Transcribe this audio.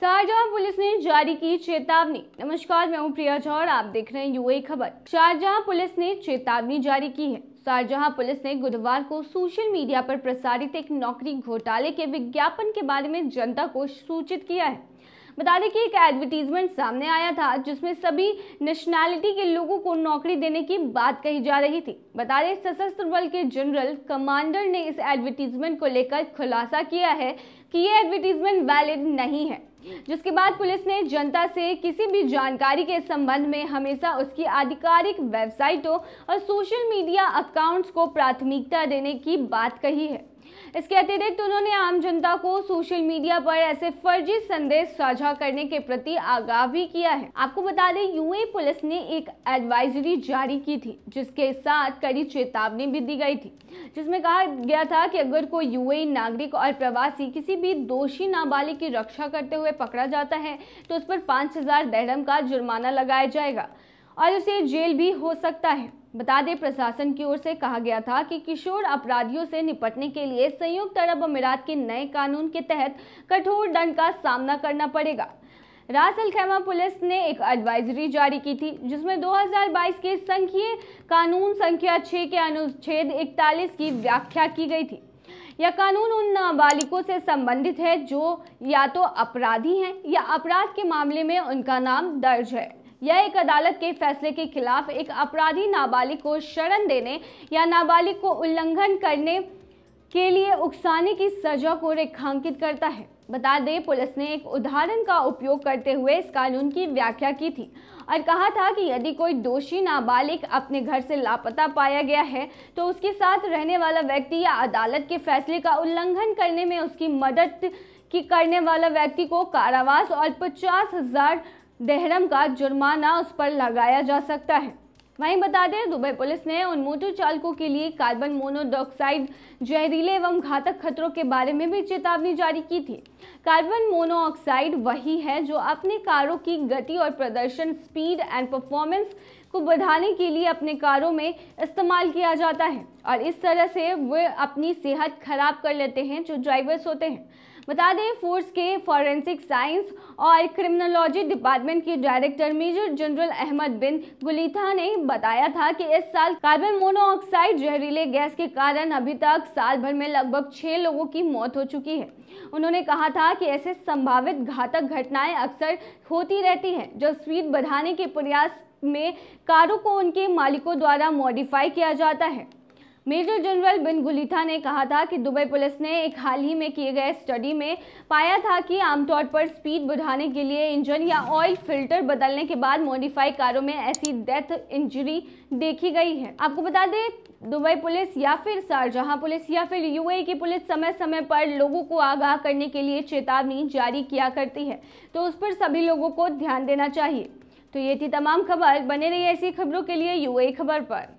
Shahjahan police ने जारी की चेतावनी नमस्कार मैं हूं प्रिया झा और आप देख रहे हैं यूए खबर शाहजहां पुलिस ने चेतावनी जारी की है शाहजहां पुलिस ने गुरुवार को सोशल मीडिया पर प्रसारित एक नौकरी घोटाले के विज्ञापन के बारे में जनता को सूचित किया है बता दें कि एक एडवर्टीजमेंट सामने आया था जिसमें सभी नेशनैलिटी के लोगों को नौकरी देने की बात कही जा रही थी बता दें सशस्त्र बल के जनरल कमांडर ने इस एडवर्टीजमेंट को लेकर खुलासा किया है कि ये एडवर्टीजमेंट वैलिड नहीं है जिसके बाद पुलिस ने जनता से किसी भी जानकारी के संबंध में हमेशा उसकी आधिकारिक वेबसाइटों और सोशल मीडिया अकाउंट्स को प्राथमिकता देने की बात कही है इसके अतिरिक्त उन्होंने आम जनता को सोशल मीडिया पर ऐसे फर्जी संदेश साझा करने के प्रति आगाह भी किया है आपको बता दें यूए पुलिस ने एक एडवाइजरी जारी की थी जिसके साथ कड़ी चेतावनी भी दी गई थी जिसमें कहा गया था कि अगर कोई यूए नागरिक और प्रवासी किसी भी दोषी नाबालिग की रक्षा करते हुए पकड़ा जाता है तो उस पर पाँच हजार का जुर्माना लगाया जाएगा और उसे जेल भी हो सकता है बता दें प्रशासन की ओर से कहा गया था कि किशोर अपराधियों से निपटने के लिए संयुक्त अरब अमीरात के नए कानून के तहत कठोर दंड का सामना करना पड़ेगा रासल खैमा पुलिस ने एक एडवाइजरी जारी की थी जिसमें 2022 के संघीय कानून संख्या 6 के अनुच्छेद 41 की व्याख्या की गई थी यह कानून उन नाबालिगों से संबंधित है जो या तो अपराधी हैं या अपराध के मामले में उनका नाम दर्ज है यह एक अदालत के फैसले के खिलाफ एक अपराधी नाबालिग को शरण देने या नाबालिग को उल्लंघन करने के लिए उकसाने की सजा को रेखांकित करता है बता दें पुलिस ने एक उदाहरण का उपयोग करते हुए इस कानून की व्याख्या की थी और कहा था कि यदि कोई दोषी नाबालिग अपने घर से लापता पाया गया है तो उसके साथ रहने वाला व्यक्ति या अदालत के फैसले का उल्लंघन करने में उसकी मदद की करने वाला व्यक्ति को कारावास और पचास हजार देहरम का जुर्माना उस पर लगाया जा सकता है वहीं बता दें दुबई पुलिस ने उन मोटर चालकों के लिए कार्बन मोनोडॉक्साइड जहरीले एवं घातक खतरों के बारे में भी चेतावनी जारी की थी कार्बन मोनोऑक्साइड वही है जो अपने कारों की गति और प्रदर्शन स्पीड एंड परफॉर्मेंस को बढ़ाने के लिए अपने कारों में इस्तेमाल किया जाता है और इस तरह से वे अपनी सेहत खराब कर लेते हैं जो ड्राइवर्स होते हैं बता दें फोर्स के फॉरेंसिक साइंस और क्रिमिनोलॉजी डिपार्टमेंट के director major general Ahmed bin Gulitha ने बताया था कि इस साल कार्बन मोनोऑक्साइड जहरीले गैस के कारण अभी तक साल भर में लगभग छह लोगों की मौत हो चुकी है उन्होंने कहा था कि ऐसे संभावित घातक घटनाएं अक्सर होती रहती हैं जब स्पीड बढ़ाने के प्रयास में कारों को उनके मालिकों द्वारा मॉडिफाई किया जाता है मेजर जनरल बिन गुलीथा ने कहा था कि दुबई पुलिस ने एक हाल ही में किए गए स्टडी में पाया था कि आमतौर पर स्पीड बढ़ाने के लिए इंजन या ऑयल फिल्टर बदलने के बाद मॉडिफाई कारों में ऐसी डेथ इंजरी देखी गई है आपको बता दें दुबई पुलिस या फिर शारजहां पुलिस या फिर यूएई की पुलिस समय समय पर लोगों को आगाह करने के लिए चेतावनी जारी किया करती है तो उस पर सभी लोगों को ध्यान देना चाहिए तो ये थी तमाम खबर बने रही ऐसी खबरों के लिए यूएई खबर पर